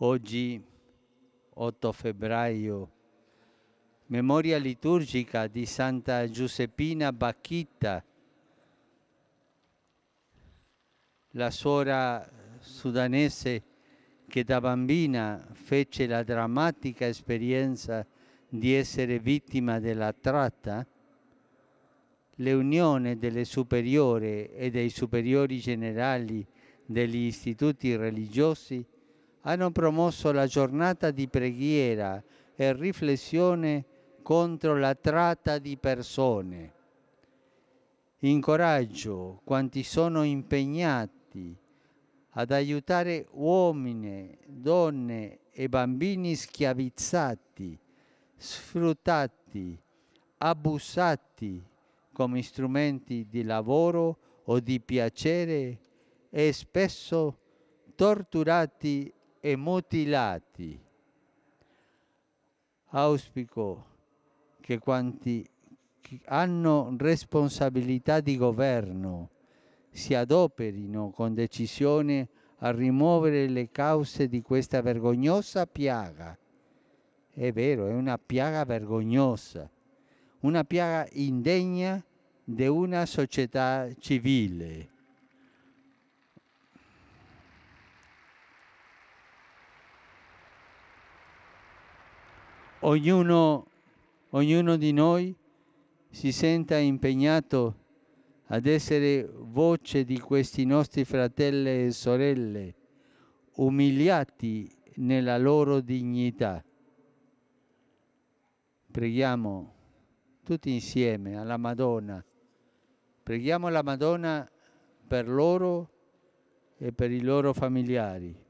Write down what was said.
Oggi, 8 febbraio, memoria liturgica di Santa Giuseppina Bacchitta, la suora sudanese che da bambina fece la drammatica esperienza di essere vittima della tratta, l'unione delle superiore e dei superiori generali degli istituti religiosi hanno promosso la giornata di preghiera e riflessione contro la tratta di persone. Incoraggio quanti sono impegnati ad aiutare uomini, donne e bambini schiavizzati, sfruttati, abusati come strumenti di lavoro o di piacere e spesso torturati e mutilati. Auspico che quanti hanno responsabilità di governo si adoperino con decisione a rimuovere le cause di questa vergognosa piaga. È vero, è una piaga vergognosa, una piaga indegna di una società civile. ognuno, ognuno di noi si senta impegnato ad essere voce di questi nostri fratelli e sorelle, umiliati nella loro dignità. Preghiamo tutti insieme alla Madonna, preghiamo la Madonna per loro e per i loro familiari.